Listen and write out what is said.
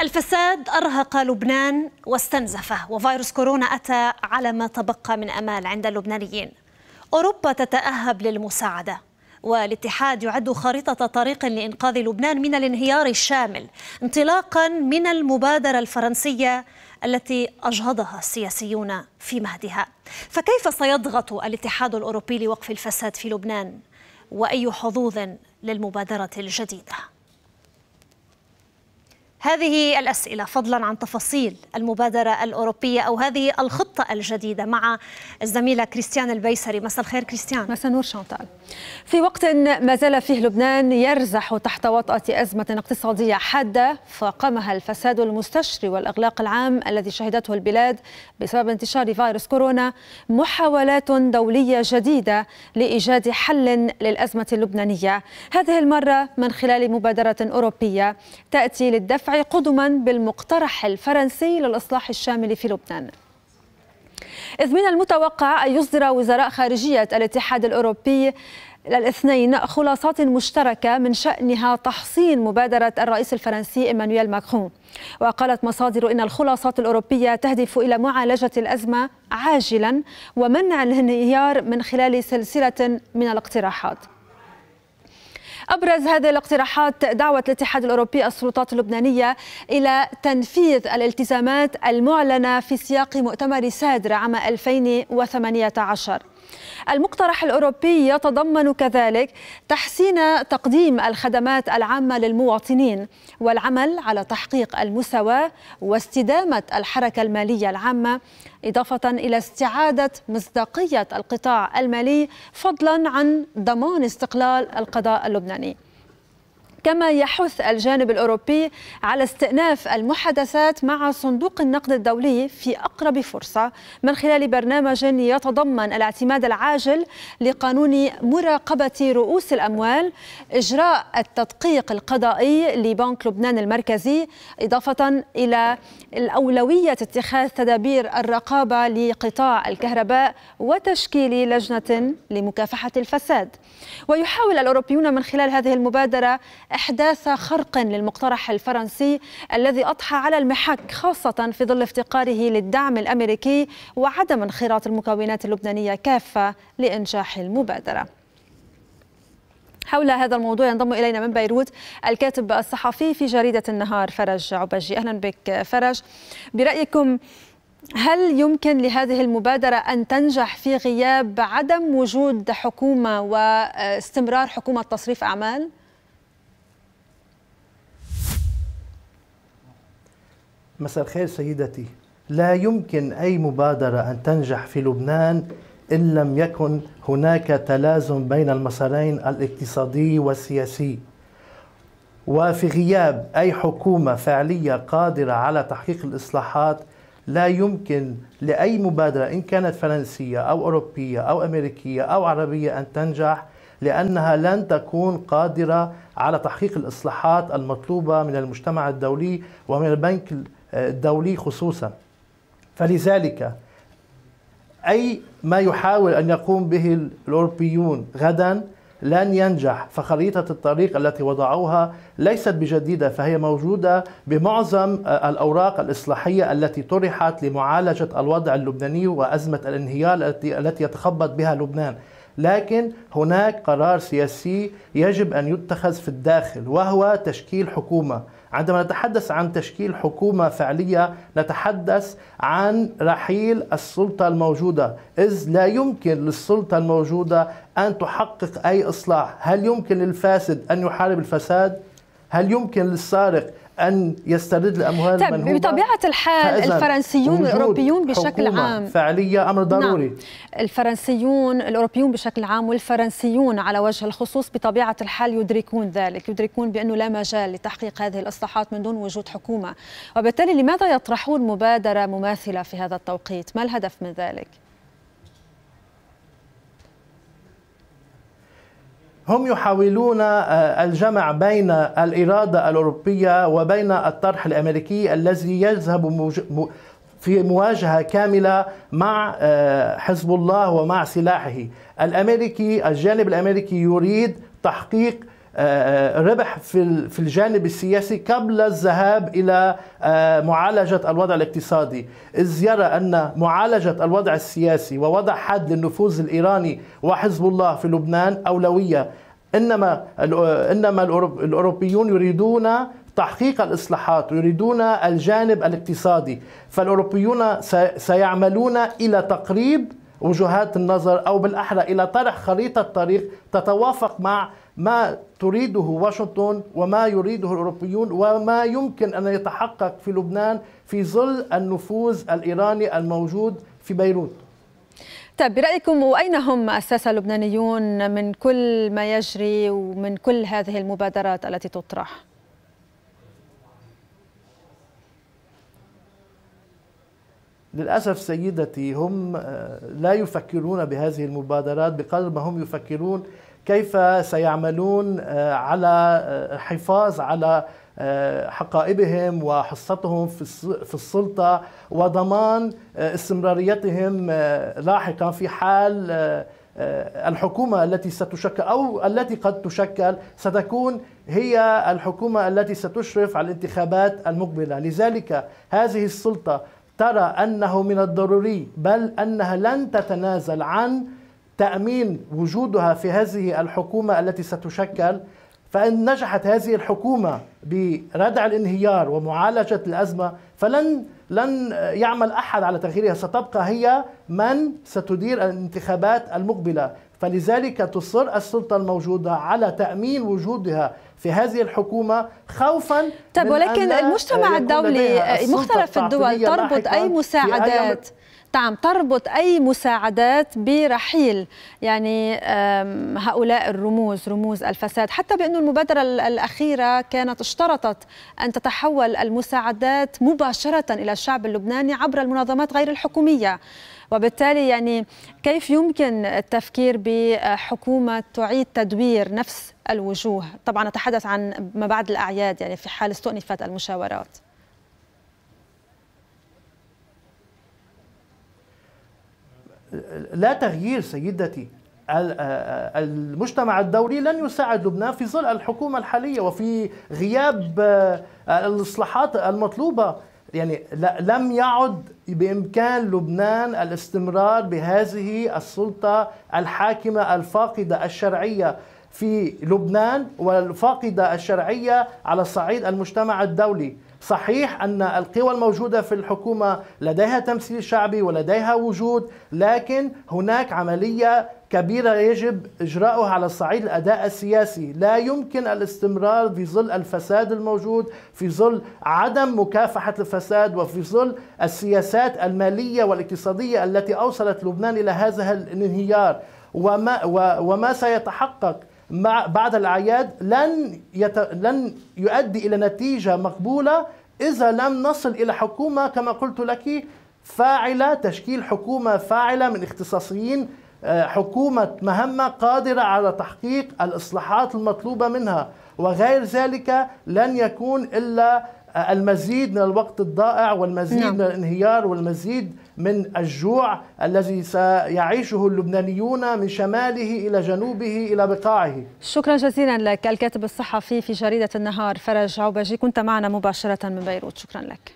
الفساد أرهق لبنان واستنزفه وفيروس كورونا أتى على ما تبقى من أمال عند اللبنانيين أوروبا تتأهب للمساعدة والاتحاد يعد خريطة طريق لإنقاذ لبنان من الانهيار الشامل انطلاقا من المبادرة الفرنسية التي أجهضها السياسيون في مهدها فكيف سيضغط الاتحاد الأوروبي لوقف الفساد في لبنان وأي حظوظ للمبادرة الجديدة؟ هذه الأسئلة فضلا عن تفاصيل المبادرة الأوروبية أو هذه الخطة الجديدة مع الزميلة كريستيان البيسري مساء الخير كريستيان مساء نور شانتال في وقت ما زال فيه لبنان يرزح تحت وطأة أزمة اقتصادية حادة فاقمها الفساد المستشري والإغلاق العام الذي شهدته البلاد بسبب انتشار فيروس كورونا محاولات دولية جديدة لإيجاد حل للأزمة اللبنانية هذه المرة من خلال مبادرة أوروبية تأتي للدفع قدما بالمقترح الفرنسي للإصلاح الشامل في لبنان إذ من المتوقع أن يصدر وزراء خارجية الاتحاد الأوروبي الاثنين خلاصات مشتركة من شأنها تحصين مبادرة الرئيس الفرنسي إيمانويل ماكرون وقالت مصادر إن الخلاصات الأوروبية تهدف إلى معالجة الأزمة عاجلا ومنع الانهيار من خلال سلسلة من الاقتراحات أبرز هذه الاقتراحات دعوة الاتحاد الأوروبي السلطات اللبنانية إلى تنفيذ الالتزامات المعلنة في سياق مؤتمر سادر عام 2018 المقترح الأوروبي يتضمن كذلك تحسين تقديم الخدمات العامة للمواطنين والعمل على تحقيق المساواة واستدامة الحركة المالية العامة إضافة إلى استعادة مصداقية القطاع المالي فضلا عن ضمان استقلال القضاء اللبناني كما يحث الجانب الأوروبي على استئناف المحادثات مع صندوق النقد الدولي في أقرب فرصة من خلال برنامج يتضمن الاعتماد العاجل لقانون مراقبة رؤوس الأموال إجراء التدقيق القضائي لبنك لبنان المركزي إضافة إلى الأولوية اتخاذ تدابير الرقابة لقطاع الكهرباء وتشكيل لجنة لمكافحة الفساد ويحاول الأوروبيون من خلال هذه المبادرة إحداث خرق للمقترح الفرنسي الذي أضحى على المحك خاصة في ظل افتقاره للدعم الأمريكي وعدم انخراط المكونات اللبنانية كافة لإنجاح المبادرة حول هذا الموضوع ينضم الينا من بيروت الكاتب الصحفي في جريده النهار فرج عبجي اهلا بك فرج برايكم هل يمكن لهذه المبادره ان تنجح في غياب عدم وجود حكومه واستمرار حكومه تصريف اعمال؟ مساء الخير سيدتي لا يمكن أي مبادرة أن تنجح في لبنان إن لم يكن هناك تلازم بين المسارين الاقتصادي والسياسي وفي غياب أي حكومة فعلية قادرة على تحقيق الإصلاحات لا يمكن لأي مبادرة إن كانت فرنسية أو أوروبية أو أمريكية أو عربية أن تنجح لأنها لن تكون قادرة على تحقيق الإصلاحات المطلوبة من المجتمع الدولي ومن البنك الدولي خصوصا فلذلك أي ما يحاول أن يقوم به الأوروبيون غدا لن ينجح فخريطة الطريق التي وضعوها ليست بجديدة فهي موجودة بمعظم آه، الأوراق الإصلاحية التي طرحت لمعالجة الوضع اللبناني وأزمة الانهيار التي يتخبط بها لبنان لكن هناك قرار سياسي يجب أن يتخذ في الداخل وهو تشكيل حكومة عندما نتحدث عن تشكيل حكومة فعلية نتحدث عن رحيل السلطة الموجودة إذ لا يمكن للسلطة الموجودة أن تحقق أي إصلاح هل يمكن للفاسد أن يحارب الفساد؟ هل يمكن للسارق أن يسترد الأموال طيب هو بطبيعة الحال الفرنسيون الأوروبيون بشكل عام فعلية أمر نعم. ضروري نعم. الفرنسيون الأوروبيون بشكل عام والفرنسيون على وجه الخصوص بطبيعة الحال يدركون ذلك يدركون بأنه لا مجال لتحقيق هذه الإصلاحات من دون وجود حكومة وبالتالي لماذا يطرحون مبادرة مماثلة في هذا التوقيت ما الهدف من ذلك؟ هم يحاولون آه، الجمع بين الإرادة الأوروبية وبين الطرح الأمريكي الذي يذهب في مواجهة كاملة مع آه، حزب الله ومع سلاحه الأمريكي الجانب الأمريكي يريد تحقيق آه، آه، ربح في في الجانب السياسي قبل الذهاب الى آه، معالجه الوضع الاقتصادي، اذ يرى ان معالجه الوضع السياسي ووضع حد للنفوذ الايراني وحزب الله في لبنان اولويه، انما انما الاوروبيون يريدون تحقيق الاصلاحات يريدون الجانب الاقتصادي فالاوروبيون سيعملون الى تقريب وجهات النظر او بالاحرى الى طرح خريطه طريق تتوافق مع ما تريده واشنطن وما يريده الاوروبيون وما يمكن ان يتحقق في لبنان في ظل النفوذ الايراني الموجود في بيروت. طيب برأيكم وأين هم اساس اللبنانيون من كل ما يجري ومن كل هذه المبادرات التي تطرح؟ للأسف سيدتي هم آه، لا يفكرون بهذه المبادرات بقدر ما هم يفكرون كيف سيعملون آه، على آه، حفاظ على آه، حقائبهم وحصتهم في السلطة وضمان استمراريتهم لاحقا في حال الحكومة التي ستشكل أو التي قد تشكل ستكون هي الحكومة التي ستشرف على الانتخابات المقبلة لذلك هذه السلطة ترى أنه من الضروري بل أنها لن تتنازل عن تامين وجودها في هذه الحكومه التي ستشكل فان نجحت هذه الحكومه بردع الانهيار ومعالجه الازمه فلن لن يعمل احد على تغييرها ستبقى هي من ستدير الانتخابات المقبله فلذلك تصر السلطة الموجودة على تأمين وجودها في هذه الحكومة خوفا طيب ولكن المجتمع الدولي مختلف الدول تربط أي مساعدات تعم تربط أي مساعدات برحيل يعني هؤلاء الرموز رموز الفساد حتى بأن المبادرة الأخيرة كانت اشترطت أن تتحول المساعدات مباشرة إلى الشعب اللبناني عبر المنظمات غير الحكومية وبالتالي يعني كيف يمكن التفكير بحكومة تعيد تدوير نفس الوجوه طبعا نتحدث عن ما بعد الأعياد يعني في حال استؤنفت المشاورات لا تغيير سيدتي آه، آه، المجتمع الدولي لن يساعد لبنان في ظل الحكومة الحالية وفي غياب آه، الإصلاحات المطلوبة يعني لم يعد بإمكان لبنان الاستمرار بهذه السلطة الحاكمة الفاقدة الشرعية في لبنان والفاقدة الشرعية على صعيد المجتمع الدولي صحيح أن القوى الموجودة في الحكومة لديها تمثيل شعبي ولديها وجود لكن هناك عملية كبيرة يجب إجراؤها على الصعيد الأداء السياسي لا يمكن الاستمرار في ظل الفساد الموجود في ظل عدم مكافحة الفساد وفي ظل السياسات المالية والاقتصادية التي أوصلت لبنان إلى هذا الانهيار وما, وما سيتحقق مع بعد الأعياد لن يت... لن يؤدي إلى نتيجة مقبولة إذا لم نصل إلى حكومة كما قلت لك فاعلة تشكيل حكومة فاعلة من اختصاصيين آه، حكومة مهمة قادرة على تحقيق الإصلاحات المطلوبة منها وغير ذلك لن يكون إلا المزيد من الوقت الضائع والمزيد نعم. من الانهيار والمزيد من الجوع الذي سيعيشه اللبنانيون من شماله إلى جنوبه إلى بقاعه شكرا جزيلا لك الكاتب الصحفي في جريدة النهار فرج عوبجي كنت معنا مباشرة من بيروت شكرا لك